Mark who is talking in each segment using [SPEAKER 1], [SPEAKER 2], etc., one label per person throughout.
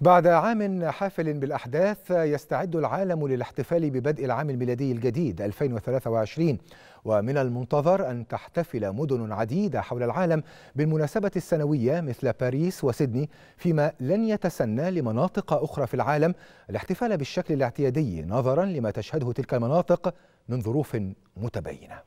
[SPEAKER 1] بعد عام حافل بالأحداث يستعد العالم للاحتفال ببدء العام الميلادي الجديد 2023 ومن المنتظر أن تحتفل مدن عديدة حول العالم بالمناسبة السنوية مثل باريس وسيدني فيما لن يتسنى لمناطق أخرى في العالم الاحتفال بالشكل الاعتيادي نظرا لما تشهده تلك المناطق من ظروف متبينة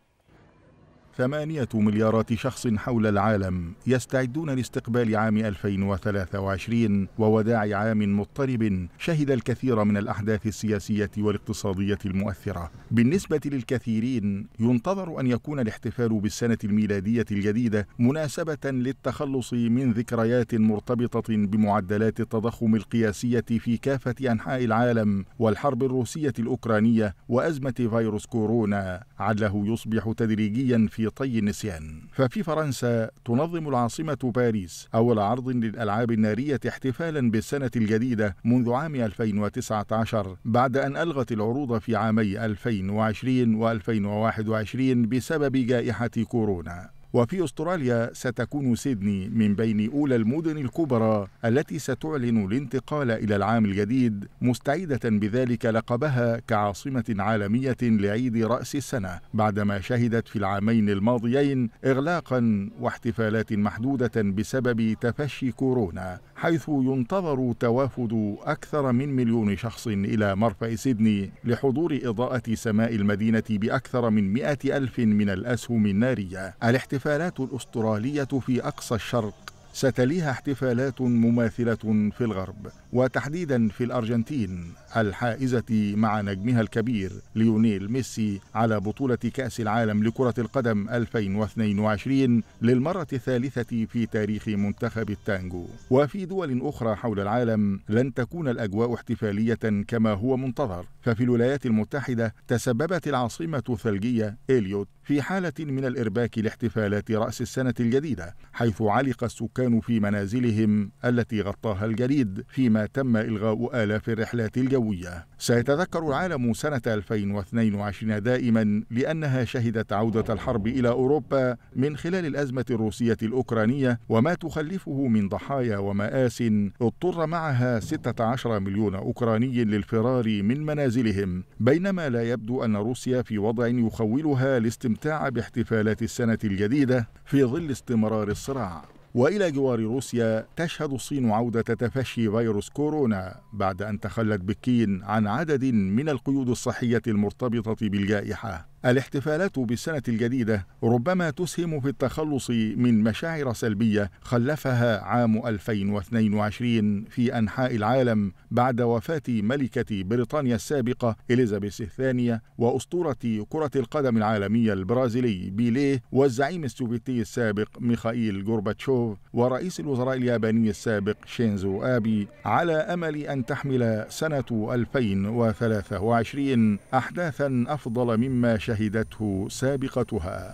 [SPEAKER 2] ثمانية مليارات شخص حول العالم يستعدون لاستقبال عام 2023 ووداع عام مضطرب شهد الكثير من الأحداث السياسية والاقتصادية المؤثرة بالنسبة للكثيرين ينتظر أن يكون الاحتفال بالسنة الميلادية الجديدة مناسبة للتخلص من ذكريات مرتبطة بمعدلات التضخم القياسية في كافة أنحاء العالم والحرب الروسية الأوكرانية وأزمة فيروس كورونا عله يصبح تدريجيا في طي النسيان ففي فرنسا تنظم العاصمة باريس أول عرض للألعاب النارية احتفالا بالسنة الجديدة منذ عام 2019 بعد أن ألغت العروض في عامي 2020 و2021 بسبب جائحة كورونا وفي أستراليا ستكون سيدني من بين أولى المدن الكبرى التي ستعلن الانتقال إلى العام الجديد مستعيدة بذلك لقبها كعاصمة عالمية لعيد رأس السنة بعدما شهدت في العامين الماضيين إغلاقا واحتفالات محدودة بسبب تفشي كورونا حيث ينتظر توافد أكثر من مليون شخص إلى مرفأ سيدني لحضور إضاءة سماء المدينة بأكثر من مئة ألف من الأسهم النارية الاحتفالات الأسترالية في أقصى الشرق ستليها احتفالات مماثلة في الغرب وتحديدا في الأرجنتين الحائزة مع نجمها الكبير ليونيل ميسي على بطولة كأس العالم لكرة القدم 2022 للمرة الثالثة في تاريخ منتخب التانجو وفي دول أخرى حول العالم لن تكون الأجواء احتفالية كما هو منتظر ففي الولايات المتحدة تسببت العاصمة الثلجية إليوت في حالة من الإرباك لاحتفالات رأس السنة الجديدة حيث علق السكان في منازلهم التي غطاها الجليد فيما تم إلغاء آلاف الرحلات الجوية سيتذكر العالم سنة 2022 دائما لأنها شهدت عودة الحرب إلى أوروبا من خلال الأزمة الروسية الأوكرانية وما تخلفه من ضحايا ومآس اضطر معها 16 مليون أوكراني للفرار من منازلهم بينما لا يبدو أن روسيا في وضع يخولها الاستمتاع باحتفالات السنة الجديدة في ظل استمرار الصراع والى جوار روسيا تشهد الصين عوده تفشي فيروس كورونا بعد ان تخلت بكين عن عدد من القيود الصحيه المرتبطه بالجائحه الاحتفالات بالسنة الجديدة ربما تسهم في التخلص من مشاعر سلبية خلفها عام 2022 في أنحاء العالم بعد وفاة ملكة بريطانيا السابقة إليزابيث الثانية وأسطورة كرة القدم العالمية البرازيلي بيليه والزعيم السوفيتي السابق ميخائيل غورباتشوف ورئيس الوزراء الياباني السابق شينزو آبي على أمل أن تحمل سنة 2023 أحداثا أفضل مما شهدته سابقتها